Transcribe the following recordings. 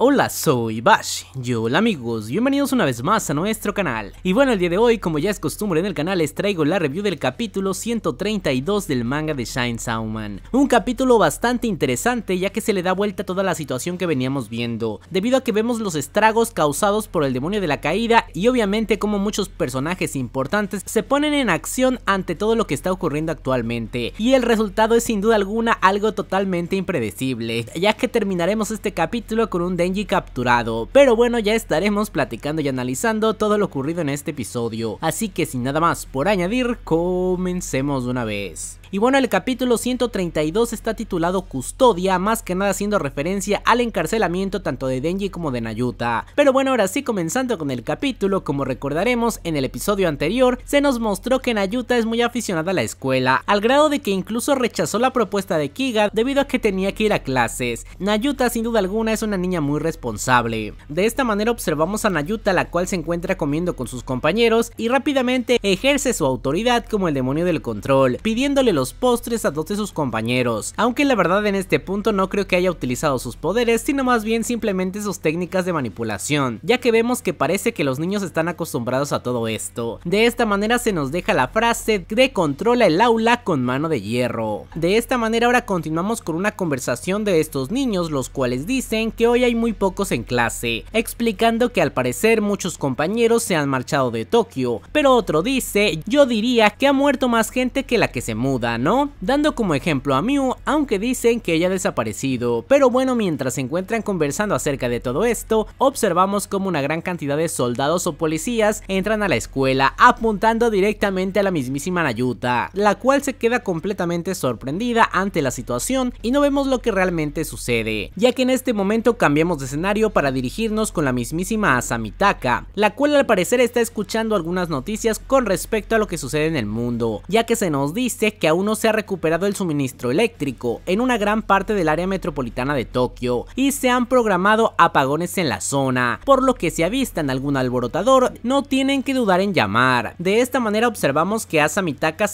Hola, soy Bash. Yo, hola amigos, bienvenidos una vez más a nuestro canal. Y bueno, el día de hoy, como ya es costumbre en el canal, les traigo la review del capítulo 132 del manga de Shine Sauman. Un capítulo bastante interesante ya que se le da vuelta toda la situación que veníamos viendo, debido a que vemos los estragos causados por el demonio de la caída y obviamente como muchos personajes importantes se ponen en acción ante todo lo que está ocurriendo actualmente. Y el resultado es sin duda alguna algo totalmente impredecible, ya que terminaremos este capítulo con un Denji capturado. Pero bueno, ya estaremos platicando y analizando todo lo ocurrido en este episodio. Así que sin nada más por añadir, comencemos una vez. Y bueno, el capítulo 132 está titulado Custodia, más que nada haciendo referencia al encarcelamiento tanto de Denji como de Nayuta. Pero bueno, ahora sí, comenzando con el capítulo, como recordaremos en el episodio anterior, se nos mostró que Nayuta es muy aficionada a la escuela, al grado de que incluso rechazó la propuesta de Kiga debido a que tenía que ir a clases. Nayuta sin duda alguna es una niña muy responsable. De esta manera observamos a Nayuta la cual se encuentra comiendo con sus compañeros y rápidamente ejerce su autoridad como el demonio del control, pidiéndole los postres a dos de sus compañeros, aunque la verdad en este punto no creo que haya utilizado sus poderes, sino más bien simplemente sus técnicas de manipulación, ya que vemos que parece que los niños están acostumbrados a todo esto. De esta manera se nos deja la frase de controla el aula con mano de hierro. De esta manera ahora continuamos con una conversación de estos niños, los cuales dicen que hoy hay muy pocos en clase, explicando que al parecer muchos compañeros se han marchado de Tokio, pero otro dice, yo diría que ha muerto más gente que la que se muda. ¿no? Dando como ejemplo a Mew, aunque dicen que ella ha desaparecido. Pero bueno, mientras se encuentran conversando acerca de todo esto, observamos como una gran cantidad de soldados o policías entran a la escuela apuntando directamente a la mismísima Nayuta, la cual se queda completamente sorprendida ante la situación y no vemos lo que realmente sucede, ya que en este momento cambiamos de escenario para dirigirnos con la mismísima Asamitaka, la cual al parecer está escuchando algunas noticias con respecto a lo que sucede en el mundo, ya que se nos dice que a uno se ha recuperado el suministro eléctrico en una gran parte del área metropolitana de Tokio y se han programado apagones en la zona, por lo que si avistan algún alborotador no tienen que dudar en llamar. De esta manera observamos que Asa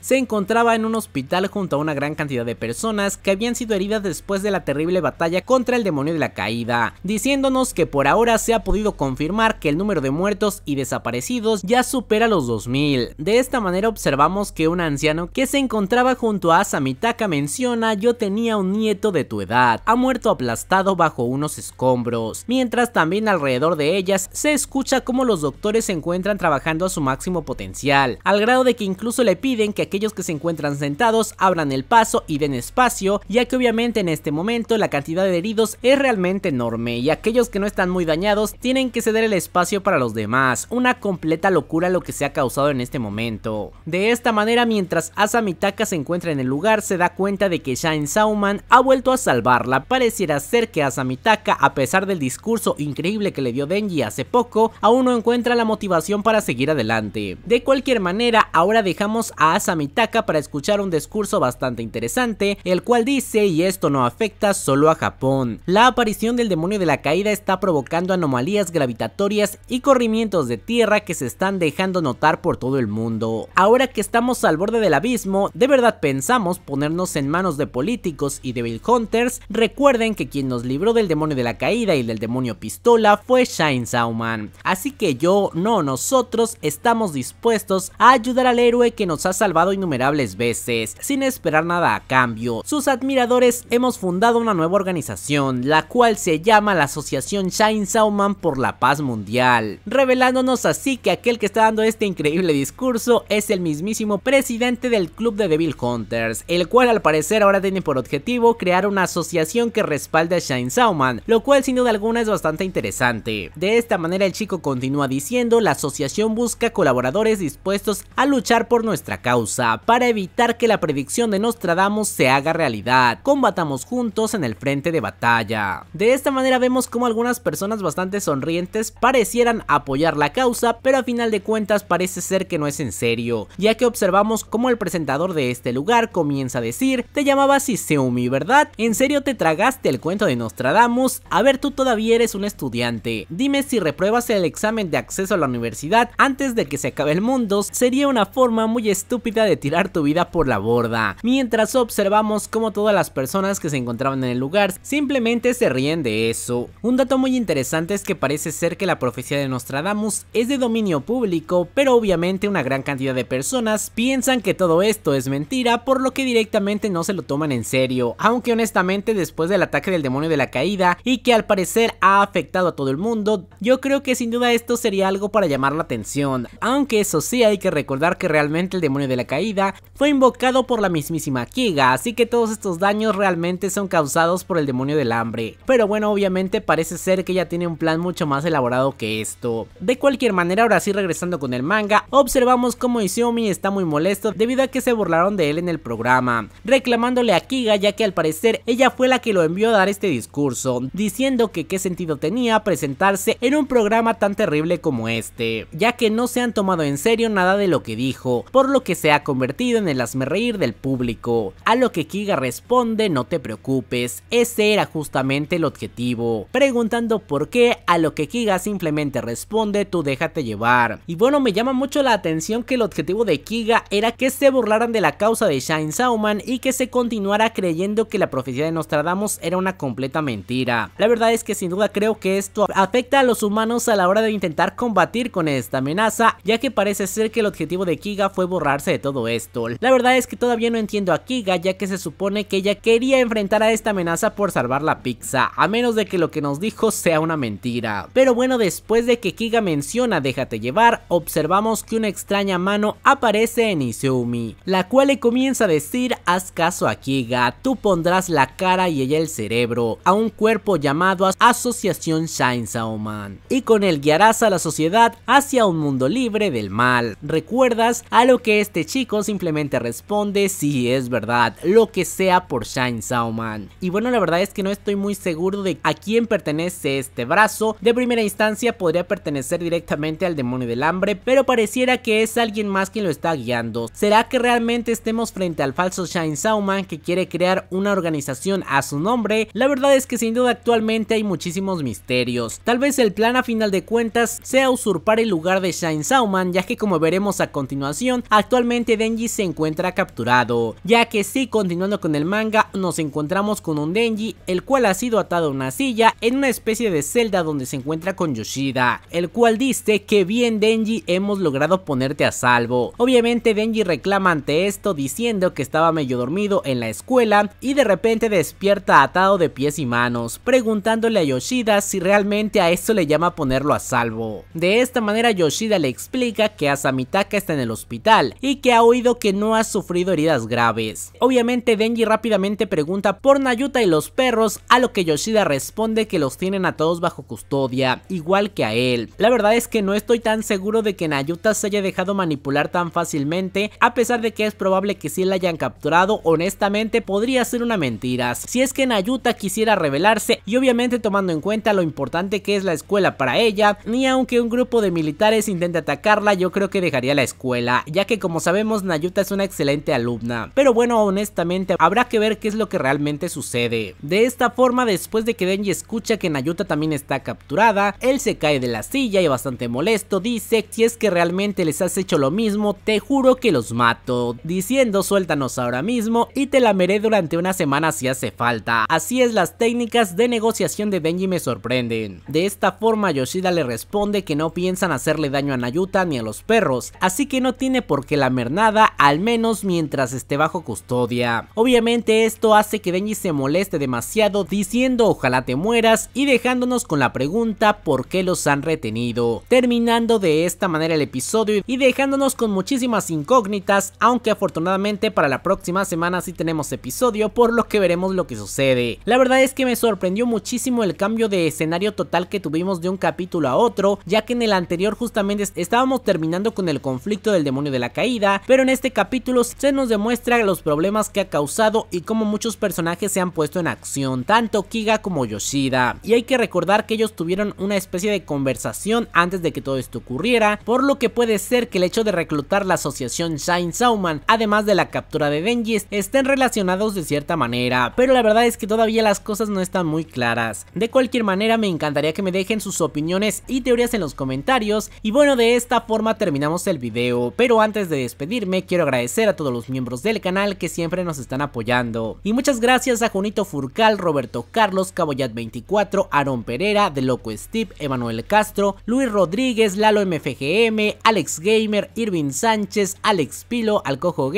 se encontraba en un hospital junto a una gran cantidad de personas que habían sido heridas después de la terrible batalla contra el demonio de la caída, diciéndonos que por ahora se ha podido confirmar que el número de muertos y desaparecidos ya supera los 2000. De esta manera observamos que un anciano que se encontraba junto a Asamitaka menciona yo tenía un nieto de tu edad, ha muerto aplastado bajo unos escombros, mientras también alrededor de ellas se escucha cómo los doctores se encuentran trabajando a su máximo potencial, al grado de que incluso le piden que aquellos que se encuentran sentados abran el paso y den espacio, ya que obviamente en este momento la cantidad de heridos es realmente enorme y aquellos que no están muy dañados tienen que ceder el espacio para los demás, una completa locura lo que se ha causado en este momento. De esta manera mientras Asamitaka se encuentra en el lugar se da cuenta de que Shine Sauman ha vuelto a salvarla. Pareciera ser que Asamitaka, a pesar del discurso increíble que le dio Denji hace poco, aún no encuentra la motivación para seguir adelante. De cualquier manera, ahora dejamos a Asamitaka para escuchar un discurso bastante interesante, el cual dice, y esto no afecta solo a Japón. La aparición del demonio de la caída está provocando anomalías gravitatorias y corrimientos de tierra que se están dejando notar por todo el mundo. Ahora que estamos al borde del abismo, de verdad pensamos ponernos en manos de políticos y devil hunters, recuerden que quien nos libró del demonio de la caída y del demonio pistola fue Shine Sauman. Así que yo, no nosotros, estamos dispuestos a ayudar al héroe que nos ha salvado innumerables veces, sin esperar nada a cambio. Sus admiradores hemos fundado una nueva organización, la cual se llama la Asociación Shine Sauman por la Paz Mundial, revelándonos así que aquel que está dando este increíble discurso es el mismísimo presidente del club de Devil Hunters, el cual al parecer ahora tiene por objetivo crear una asociación que respalde a Shine Sauman, lo cual sin duda alguna es bastante interesante. De esta manera el chico continúa diciendo, la asociación busca colaboradores dispuestos a luchar por nuestra causa, para evitar que la predicción de Nostradamus se haga realidad, combatamos juntos en el frente de batalla. De esta manera vemos como algunas personas bastante sonrientes parecieran apoyar la causa, pero a final de cuentas parece ser que no es en serio, ya que observamos como el presentador de este este lugar, comienza a decir, te llamabas Iseumi, ¿verdad? ¿En serio te tragaste el cuento de Nostradamus? A ver, tú todavía eres un estudiante. Dime si repruebas el examen de acceso a la universidad antes de que se acabe el mundo, sería una forma muy estúpida de tirar tu vida por la borda. Mientras observamos cómo todas las personas que se encontraban en el lugar simplemente se ríen de eso. Un dato muy interesante es que parece ser que la profecía de Nostradamus es de dominio público, pero obviamente una gran cantidad de personas piensan que todo esto es mentira por lo que directamente no se lo toman en serio. Aunque honestamente después del ataque del demonio de la caída y que al parecer ha afectado a todo el mundo, yo creo que sin duda esto sería algo para llamar la atención. Aunque eso sí hay que recordar que realmente el demonio de la caída fue invocado por la mismísima Kiga, así que todos estos daños realmente son causados por el demonio del hambre. Pero bueno, obviamente parece ser que ella tiene un plan mucho más elaborado que esto. De cualquier manera, ahora sí regresando con el manga, observamos cómo Izumi está muy molesto debido a que se burlaron de en el programa, reclamándole a Kiga ya que al parecer ella fue la que lo envió a dar este discurso, diciendo que qué sentido tenía presentarse en un programa tan terrible como este, ya que no se han tomado en serio nada de lo que dijo, por lo que se ha convertido en el reír del público, a lo que Kiga responde no te preocupes, ese era justamente el objetivo, preguntando por qué, a lo que Kiga simplemente responde tú déjate llevar, y bueno me llama mucho la atención que el objetivo de Kiga era que se burlaran de la causa causa de Shine Sauman y que se continuara creyendo que la profecía de Nostradamus era una completa mentira. La verdad es que sin duda creo que esto afecta a los humanos a la hora de intentar combatir con esta amenaza, ya que parece ser que el objetivo de Kiga fue borrarse de todo esto. La verdad es que todavía no entiendo a Kiga, ya que se supone que ella quería enfrentar a esta amenaza por salvar la pizza, a menos de que lo que nos dijo sea una mentira. Pero bueno, después de que Kiga menciona déjate llevar, observamos que una extraña mano aparece en Izumi, la cual comienza a decir haz caso a Kiga, tú pondrás la cara y ella el cerebro a un cuerpo llamado Asociación Shine Sauman y con él guiarás a la sociedad hacia un mundo libre del mal. ¿Recuerdas? A lo que este chico simplemente responde sí es verdad, lo que sea por Shine Sauman Y bueno la verdad es que no estoy muy seguro de a quién pertenece este brazo, de primera instancia podría pertenecer directamente al demonio del hambre pero pareciera que es alguien más quien lo está guiando. ¿Será que realmente este frente al falso Shine Sauman que quiere crear una organización a su nombre, la verdad es que sin duda actualmente hay muchísimos misterios. Tal vez el plan a final de cuentas sea usurpar el lugar de Shine Sauman ya que como veremos a continuación, actualmente Denji se encuentra capturado, ya que si continuando con el manga, nos encontramos con un Denji, el cual ha sido atado a una silla en una especie de celda donde se encuentra con Yoshida, el cual dice que bien Denji hemos logrado ponerte a salvo. Obviamente Denji reclama ante esto diciendo que estaba medio dormido en la escuela y de repente despierta atado de pies y manos, preguntándole a Yoshida si realmente a esto le llama ponerlo a salvo. De esta manera Yoshida le explica que Asamitaka está en el hospital y que ha oído que no ha sufrido heridas graves. Obviamente Denji rápidamente pregunta por Nayuta y los perros, a lo que Yoshida responde que los tienen a todos bajo custodia, igual que a él. La verdad es que no estoy tan seguro de que Nayuta se haya dejado manipular tan fácilmente, a pesar de que es probable que si la hayan capturado, honestamente podría ser una mentira. Si es que Nayuta quisiera revelarse, y obviamente tomando en cuenta lo importante que es la escuela para ella, ni aunque un grupo de militares intente atacarla, yo creo que dejaría la escuela, ya que como sabemos Nayuta es una excelente alumna. Pero bueno, honestamente habrá que ver qué es lo que realmente sucede. De esta forma, después de que Denji escucha que Nayuta también está capturada, él se cae de la silla y bastante molesto dice, si es que realmente les has hecho lo mismo, te juro que los mato. Diciendo suéltanos ahora mismo y te lameré durante una semana si hace falta. Así es, las técnicas de negociación de Denji me sorprenden. De esta forma, Yoshida le responde que no piensan hacerle daño a Nayuta ni a los perros, así que no tiene por qué lamer nada, al menos mientras esté bajo custodia. Obviamente esto hace que Denji se moleste demasiado diciendo ojalá te mueras y dejándonos con la pregunta por qué los han retenido. Terminando de esta manera el episodio y dejándonos con muchísimas incógnitas, aunque afortunadamente para la próxima semana si tenemos episodio, por lo que veremos lo que sucede. La verdad es que me sorprendió muchísimo el cambio de escenario total que tuvimos de un capítulo a otro, ya que en el anterior justamente estábamos terminando con el conflicto del demonio de la caída, pero en este capítulo se nos demuestra los problemas que ha causado y cómo muchos personajes se han puesto en acción, tanto Kiga como Yoshida. Y hay que recordar que ellos tuvieron una especie de conversación antes de que todo esto ocurriera, por lo que puede ser que el hecho de reclutar la asociación Shine Sauman, además de la captura de dengis estén relacionados de cierta manera, pero la verdad es que todavía las cosas no están muy claras. De cualquier manera me encantaría que me dejen sus opiniones y teorías en los comentarios y bueno de esta forma terminamos el video, pero antes de despedirme quiero agradecer a todos los miembros del canal que siempre nos están apoyando. Y muchas gracias a Junito Furcal, Roberto Carlos, Caboyat24, Aaron Pereira, De Loco Steve, Emanuel Castro, Luis Rodríguez, Lalo MFGM, Alex Gamer, Irving Sánchez, Alex Pilo, Alcojo